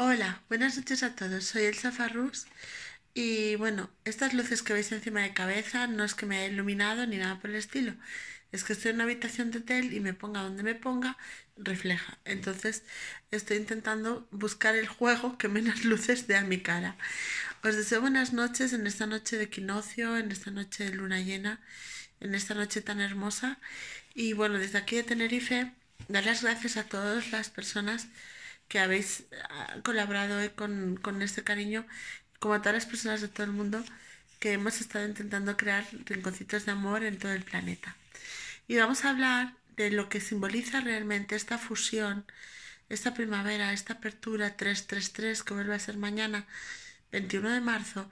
Hola, buenas noches a todos. Soy Elsa Farrús y bueno, estas luces que veis encima de cabeza no es que me haya iluminado ni nada por el estilo. Es que estoy en una habitación de hotel y me ponga donde me ponga, refleja. Entonces estoy intentando buscar el juego que menos luces dé a mi cara. Os deseo buenas noches en esta noche de equinoccio, en esta noche de luna llena, en esta noche tan hermosa. Y bueno, desde aquí de Tenerife, dar las gracias a todas las personas que habéis ah, colaborado con, este cariño, como todas las personas de todo el mundo, que hemos estado intentando crear rinconcitos de amor en todo el planeta. Y vamos a hablar de lo que simboliza realmente esta fusión, esta primavera, esta apertura 333 que vuelve a ser mañana, 21 de marzo,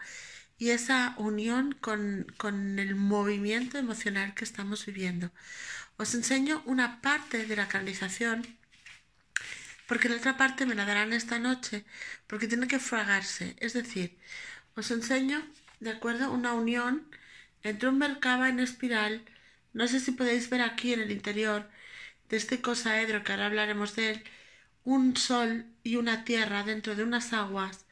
y esa unión con, con el movimiento emocional que estamos viviendo. Os enseño una parte de la canalización porque la otra parte me la darán esta noche, porque tiene que fragarse. Es decir, os enseño, ¿de acuerdo? Una unión entre un mercaba en espiral, no sé si podéis ver aquí en el interior de este cosaedro, que ahora hablaremos de él, un sol y una tierra dentro de unas aguas,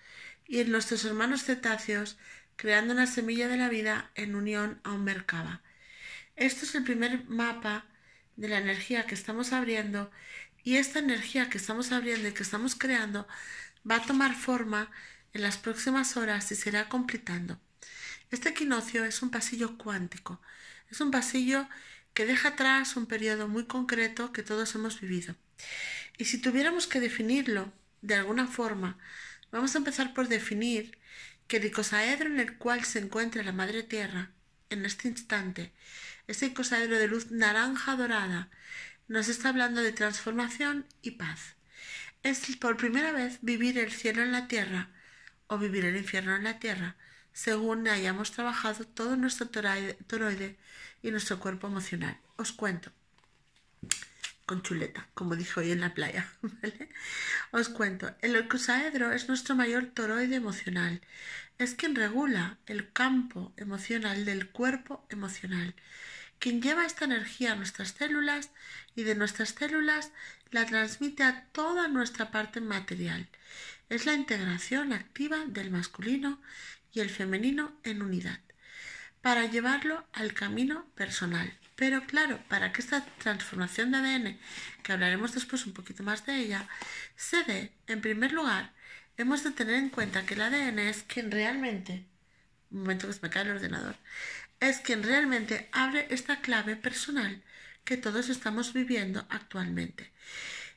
y en nuestros hermanos cetáceos, creando una semilla de la vida en unión a un mercaba. esto es el primer mapa de la energía que estamos abriendo y esta energía que estamos abriendo y que estamos creando va a tomar forma en las próximas horas y se irá completando. Este equinoccio es un pasillo cuántico, es un pasillo que deja atrás un periodo muy concreto que todos hemos vivido. Y si tuviéramos que definirlo de alguna forma, vamos a empezar por definir que el icosaedro en el cual se encuentra la Madre Tierra en este instante, ese icosaedro de luz naranja dorada, nos está hablando de transformación y paz. Es por primera vez vivir el cielo en la tierra o vivir el infierno en la tierra, según hayamos trabajado todo nuestro toroide y nuestro cuerpo emocional. Os cuento. Con chuleta, como dijo hoy en la playa, Os cuento, el orcusaedro es nuestro mayor toroide emocional. Es quien regula el campo emocional del cuerpo emocional quien lleva esta energía a nuestras células y de nuestras células la transmite a toda nuestra parte material. Es la integración activa del masculino y el femenino en unidad, para llevarlo al camino personal. Pero claro, para que esta transformación de ADN, que hablaremos después un poquito más de ella, se dé, en primer lugar, hemos de tener en cuenta que el ADN es quien realmente, un momento que se me cae el ordenador, es quien realmente abre esta clave personal que todos estamos viviendo actualmente.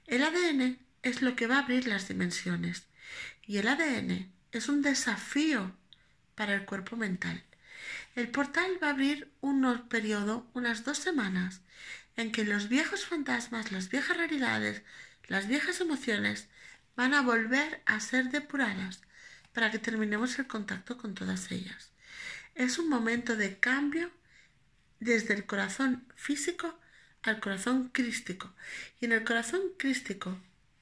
El ADN es lo que va a abrir las dimensiones y el ADN es un desafío para el cuerpo mental. El portal va a abrir un periodo, unas dos semanas, en que los viejos fantasmas, las viejas realidades, las viejas emociones van a volver a ser depuradas para que terminemos el contacto con todas ellas. Es un momento de cambio desde el corazón físico al corazón crístico. Y en el corazón crístico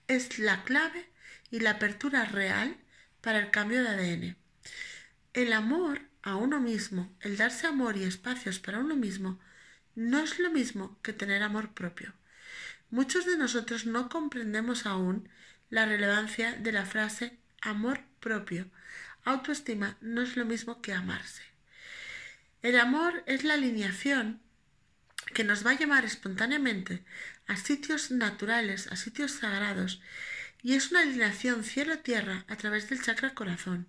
es la clave y la apertura real para el cambio de ADN. El amor a uno mismo, el darse amor y espacios para uno mismo, no es lo mismo que tener amor propio. Muchos de nosotros no comprendemos aún la relevancia de la frase amor propio. Autoestima no es lo mismo que amarse. El amor es la alineación que nos va a llevar espontáneamente a sitios naturales, a sitios sagrados, y es una alineación cielo-tierra a través del chakra corazón.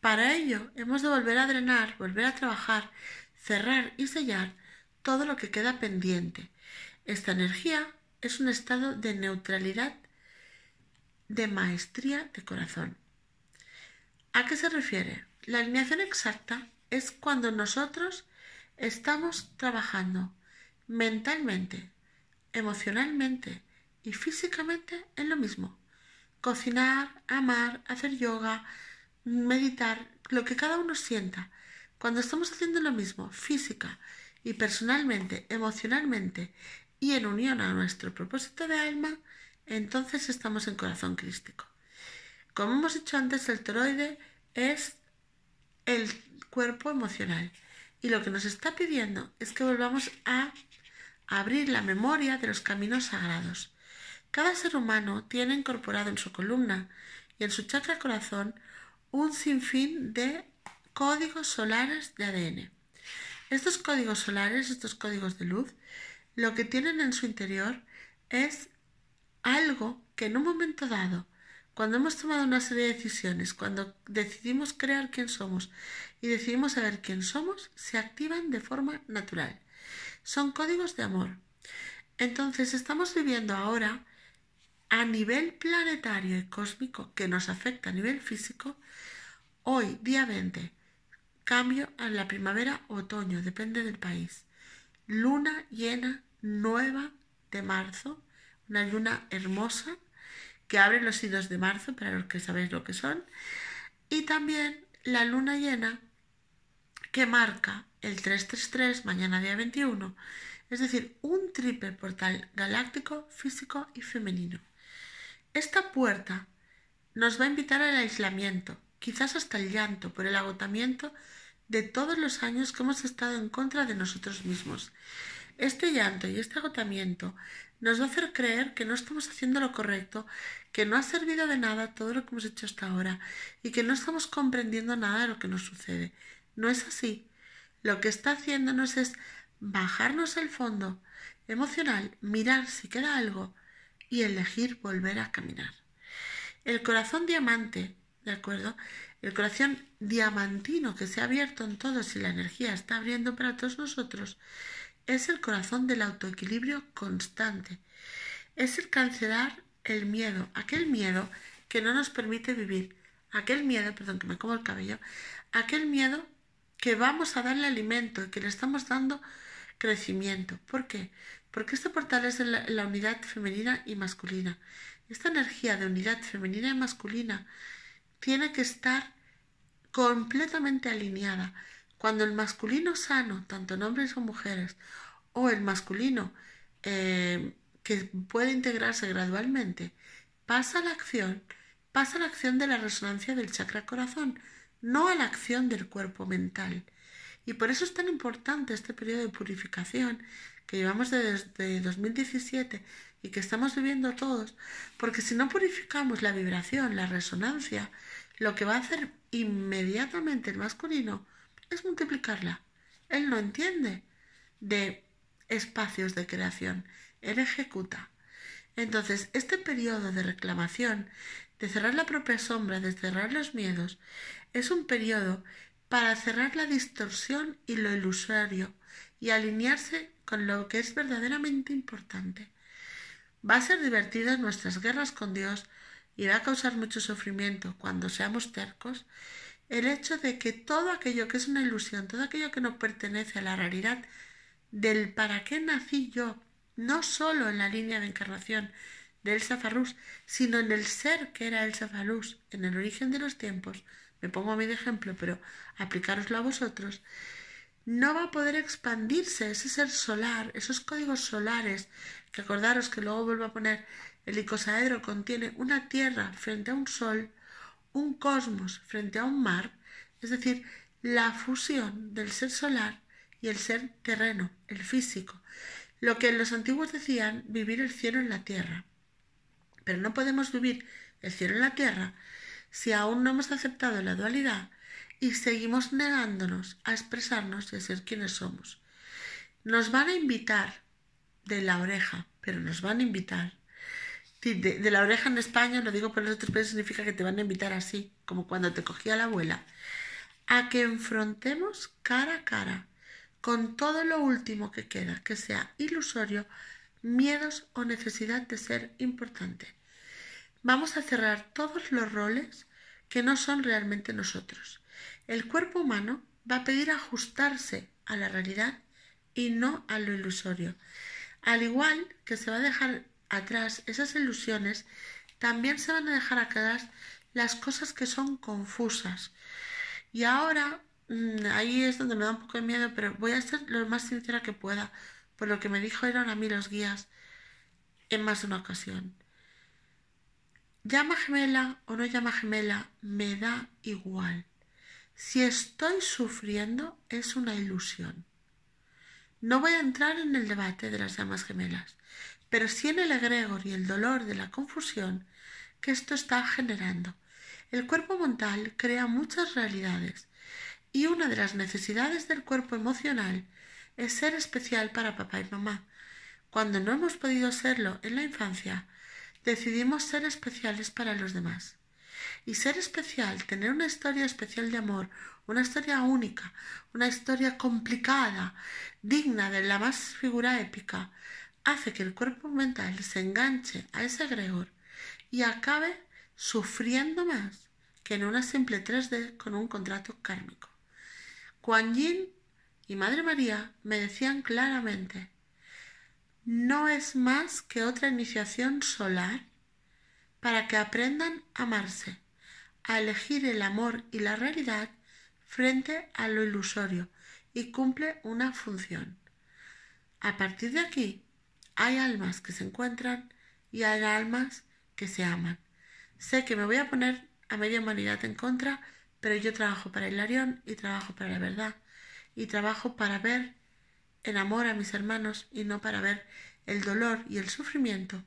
Para ello hemos de volver a drenar, volver a trabajar, cerrar y sellar todo lo que queda pendiente. Esta energía es un estado de neutralidad, de maestría de corazón. ¿A qué se refiere? La alineación exacta es cuando nosotros estamos trabajando mentalmente, emocionalmente y físicamente en lo mismo. Cocinar, amar, hacer yoga, meditar, lo que cada uno sienta. Cuando estamos haciendo lo mismo física y personalmente, emocionalmente y en unión a nuestro propósito de alma, entonces estamos en corazón crístico. Como hemos dicho antes, el toroide es el cuerpo emocional. Y lo que nos está pidiendo es que volvamos a abrir la memoria de los caminos sagrados. Cada ser humano tiene incorporado en su columna y en su chakra corazón un sinfín de códigos solares de ADN. Estos códigos solares, estos códigos de luz, lo que tienen en su interior es algo que en un momento dado cuando hemos tomado una serie de decisiones, cuando decidimos crear quién somos y decidimos saber quién somos, se activan de forma natural. Son códigos de amor. Entonces estamos viviendo ahora a nivel planetario y cósmico que nos afecta a nivel físico. Hoy, día 20, cambio a la primavera otoño, depende del país. Luna llena nueva de marzo, una luna hermosa que abren los idos de marzo, para los que sabéis lo que son, y también la luna llena que marca el 333, mañana día 21, es decir, un triple portal galáctico, físico y femenino. Esta puerta nos va a invitar al aislamiento, quizás hasta el llanto por el agotamiento de todos los años que hemos estado en contra de nosotros mismos este llanto y este agotamiento nos va a hacer creer que no estamos haciendo lo correcto, que no ha servido de nada todo lo que hemos hecho hasta ahora y que no estamos comprendiendo nada de lo que nos sucede. No es así. Lo que está haciéndonos es bajarnos el fondo emocional, mirar si queda algo y elegir volver a caminar. El corazón diamante, ¿de acuerdo? El corazón diamantino que se ha abierto en todos y la energía está abriendo para todos nosotros, es el corazón del autoequilibrio constante. Es el cancelar el miedo, aquel miedo que no nos permite vivir, aquel miedo, perdón que me como el cabello, aquel miedo que vamos a darle alimento y que le estamos dando crecimiento. ¿Por qué? Porque este portal es la, la unidad femenina y masculina. Esta energía de unidad femenina y masculina tiene que estar completamente alineada cuando el masculino sano, tanto en hombres o mujeres, o el masculino eh, que puede integrarse gradualmente, pasa la acción, pasa a la acción de la resonancia del chakra corazón, no a la acción del cuerpo mental. Y por eso es tan importante este periodo de purificación que llevamos desde 2017 y que estamos viviendo todos, porque si no purificamos la vibración, la resonancia, lo que va a hacer inmediatamente el masculino es multiplicarla. Él no entiende de espacios de creación, él ejecuta. Entonces, este periodo de reclamación, de cerrar la propia sombra, de cerrar los miedos, es un periodo para cerrar la distorsión y lo ilusorio y alinearse con lo que es verdaderamente importante. Va a ser divertida nuestras guerras con Dios y va a causar mucho sufrimiento cuando seamos tercos el hecho de que todo aquello que es una ilusión, todo aquello que no pertenece a la realidad del para qué nací yo, no solo en la línea de encarnación de Elsa sino en el ser que era el Farrús, en el origen de los tiempos, me pongo a mí de ejemplo, pero aplicároslo a vosotros, no va a poder expandirse ese ser solar, esos códigos solares, que acordaros que luego vuelvo a poner, el icosaedro contiene una tierra frente a un sol, un cosmos frente a un mar, es decir, la fusión del ser solar y el ser terreno, el físico, lo que los antiguos decían vivir el cielo en la tierra. Pero no podemos vivir el cielo en la tierra si aún no hemos aceptado la dualidad y seguimos negándonos a expresarnos y a ser quienes somos. Nos van a invitar de la oreja, pero nos van a invitar de, la oreja en España, lo digo por los otros países, significa que te van a invitar así, como cuando te cogía la abuela, a que enfrentemos cara a cara con todo lo último que queda, que sea ilusorio, miedos o necesidad de ser importante. Vamos a cerrar todos los roles que no son realmente nosotros. El cuerpo humano va a pedir ajustarse a la realidad y no a lo ilusorio. Al igual que se va a dejar atrás esas ilusiones, también se van a dejar atrás las cosas que son confusas. Y ahora, mm, ahí es donde me da un poco de miedo, pero voy a ser lo más sincera que pueda, por lo que me dijo eran a mí los guías en más de una ocasión. Llama gemela o no llama gemela, me da igual. Si estoy sufriendo, es una ilusión. No voy a entrar en el debate de las llamas gemelas pero sí en el egregor y el dolor de la confusión que esto está generando. El cuerpo mental crea muchas realidades y una de las necesidades del cuerpo emocional es ser especial para papá y mamá. Cuando no hemos podido serlo en la infancia, decidimos ser especiales para los demás. Y ser especial, tener una historia especial de amor, una historia única, una historia complicada, digna de la más figura épica, hace que el cuerpo mental se enganche a ese gregor y acabe sufriendo más que en una simple 3D con un contrato kármico. Kuan Yin y Madre María me decían claramente, no es más que otra iniciación solar para que aprendan a amarse, a elegir el amor y la realidad frente a lo ilusorio y cumple una función. A partir de aquí hay almas que se encuentran y hay almas que se aman. Sé que me voy a poner a media humanidad en contra, pero yo trabajo para el y trabajo para la verdad. Y trabajo para ver en amor a mis hermanos y no para ver el dolor y el sufrimiento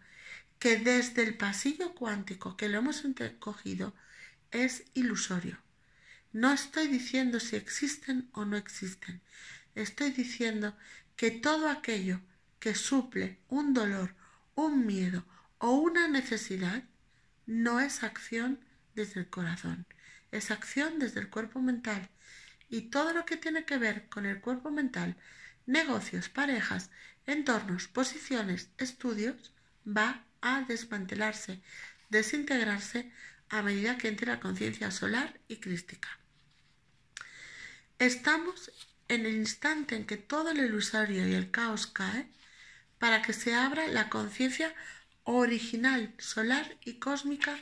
que desde el pasillo cuántico que lo hemos cogido es ilusorio. No estoy diciendo si existen o no existen. Estoy diciendo que todo aquello que suple un dolor, un miedo o una necesidad no es acción desde el corazón, es acción desde el cuerpo mental. Y todo lo que tiene que ver con el cuerpo mental, negocios, parejas, entornos, posiciones, estudios, va a desmantelarse, desintegrarse a medida que entre la conciencia solar y crística. Estamos en el instante en que todo el ilusorio y el caos cae, para que se abra la conciencia original, solar y cósmica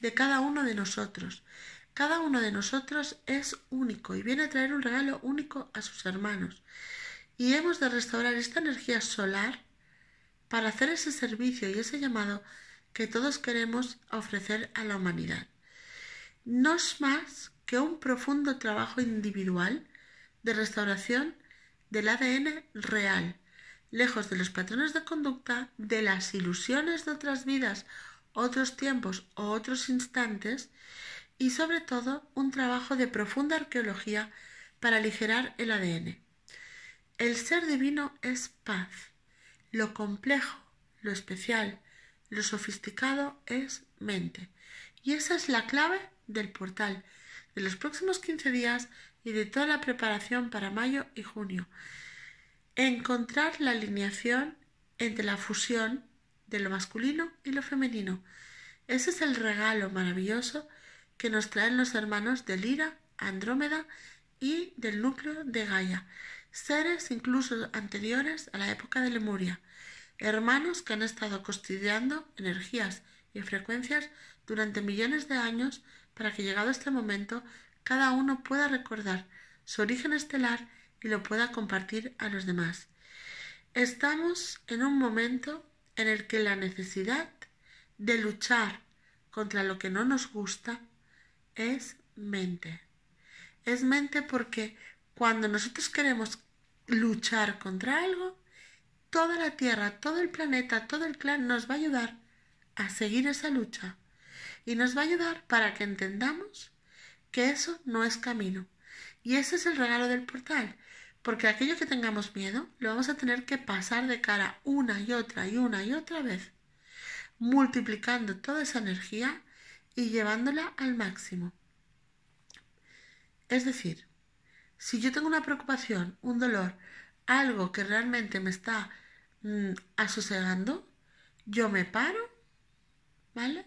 de cada uno de nosotros. Cada uno de nosotros es único y viene a traer un regalo único a sus hermanos. Y hemos de restaurar esta energía solar para hacer ese servicio y ese llamado que todos queremos ofrecer a la humanidad. No es más que un profundo trabajo individual de restauración del ADN real, lejos de los patrones de conducta, de las ilusiones de otras vidas, otros tiempos o otros instantes, y sobre todo un trabajo de profunda arqueología para aligerar el ADN. El ser divino es paz. Lo complejo, lo especial, lo sofisticado es mente. Y esa es la clave del portal, de los próximos 15 días y de toda la preparación para mayo y junio encontrar la alineación entre la fusión de lo masculino y lo femenino. Ese es el regalo maravilloso que nos traen los hermanos de Lira, Andrómeda y del núcleo de Gaia, seres incluso anteriores a la época de Lemuria, hermanos que han estado custodiando energías y frecuencias durante millones de años para que llegado este momento cada uno pueda recordar su origen estelar y lo pueda compartir a los demás. Estamos en un momento en el que la necesidad de luchar contra lo que no nos gusta es mente. Es mente porque cuando nosotros queremos luchar contra algo, toda la Tierra, todo el planeta, todo el clan nos va a ayudar a seguir esa lucha y nos va a ayudar para que entendamos que eso no es camino. Y ese es el regalo del portal, porque aquello que tengamos miedo lo vamos a tener que pasar de cara una y otra y una y otra vez, multiplicando toda esa energía y llevándola al máximo. Es decir, si yo tengo una preocupación, un dolor, algo que realmente me está mm, asosegando, yo me paro, ¿vale?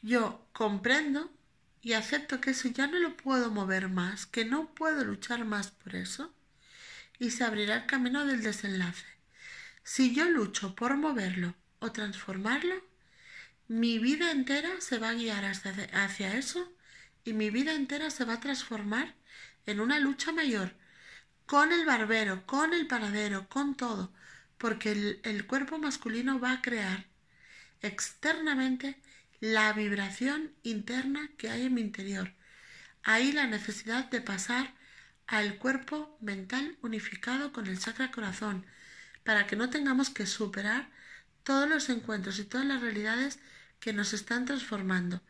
Yo comprendo y acepto que eso ya no lo puedo mover más, que no puedo luchar más por eso y se abrirá el camino del desenlace. Si yo lucho por moverlo o transformarlo, mi vida entera se va a guiar hacia, eso y mi vida entera se va a transformar en una lucha mayor con el barbero, con el paradero. con todo, porque el, cuerpo masculino va a crear externamente la vibración interna que hay en mi interior. Ahí la necesidad de pasar al cuerpo mental unificado con el chakra corazón, para que no tengamos que superar todos los encuentros y todas las realidades que nos están transformando.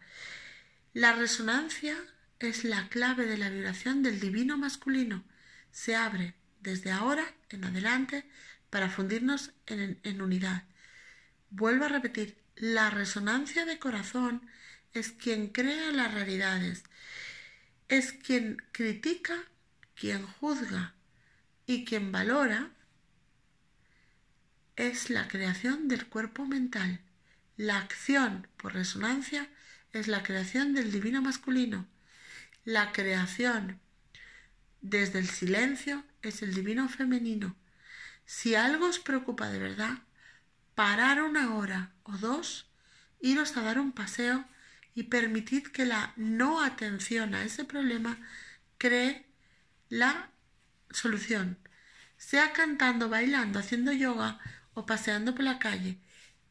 La resonancia es la clave de la vibración del divino masculino. Se abre desde ahora en adelante para fundirnos en, en unidad. Vuelvo a repetir, la resonancia de corazón es quien crea las realidades, es quien critica quien juzga y quien valora es la creación del cuerpo mental. La acción, por resonancia, es la creación del divino masculino. La creación desde el silencio es el divino femenino. Si algo os preocupa de verdad, parar una hora o dos, iros a dar un paseo y permitid que la no atención a ese problema cree la solución. Sea cantando, bailando, haciendo yoga o paseando por la calle,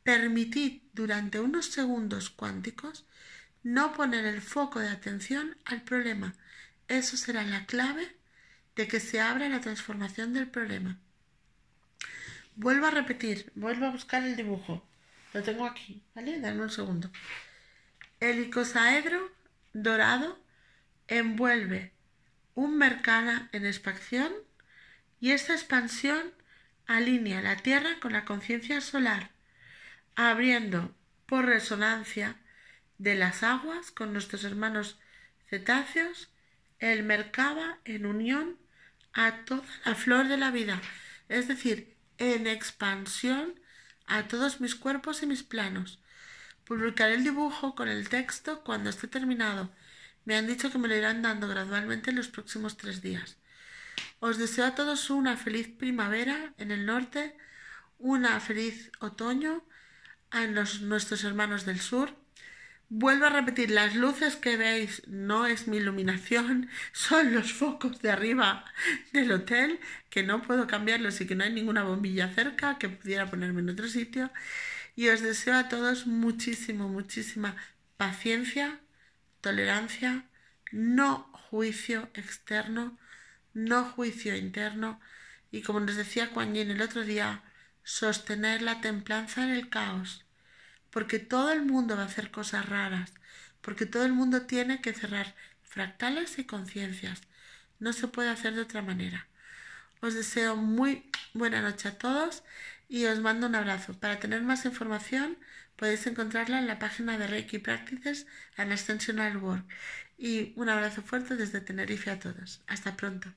permitid durante unos segundos cuánticos no poner el foco de atención al problema. Eso será la clave de que se abra la transformación del problema. Vuelvo a repetir, vuelvo a buscar el dibujo. Lo tengo aquí, ¿vale? Dame un segundo. El icosaedro dorado envuelve un mercada en expansión y esta expansión alinea la Tierra con la conciencia solar, abriendo por resonancia de las aguas con nuestros hermanos cetáceos el mercaba en unión a toda la flor de la vida, es decir, en expansión a todos mis cuerpos y mis planos. Publicaré el dibujo con el texto cuando esté terminado me han dicho que me lo irán dando gradualmente en los próximos tres días. Os deseo a todos una feliz primavera en el norte, una feliz otoño a nuestros hermanos del sur. Vuelvo a repetir, las luces que veis no es mi iluminación, son los focos de arriba del hotel, que no puedo cambiarlos y que no hay ninguna bombilla cerca que pudiera ponerme en otro sitio. Y os deseo a todos muchísimo, muchísima paciencia, tolerancia, no juicio externo, no juicio interno y como nos decía Kuan Yin el otro día, sostener la templanza en el caos, porque todo el mundo va a hacer cosas raras, porque todo el mundo tiene que cerrar fractales y conciencias. No se puede hacer de otra manera. Os deseo muy buena noche a todos y os mando un abrazo. Para tener más información, Podéis encontrarla en la página de Reiki Practices en Extensional Work. Y un abrazo fuerte desde Tenerife a todos. Hasta pronto.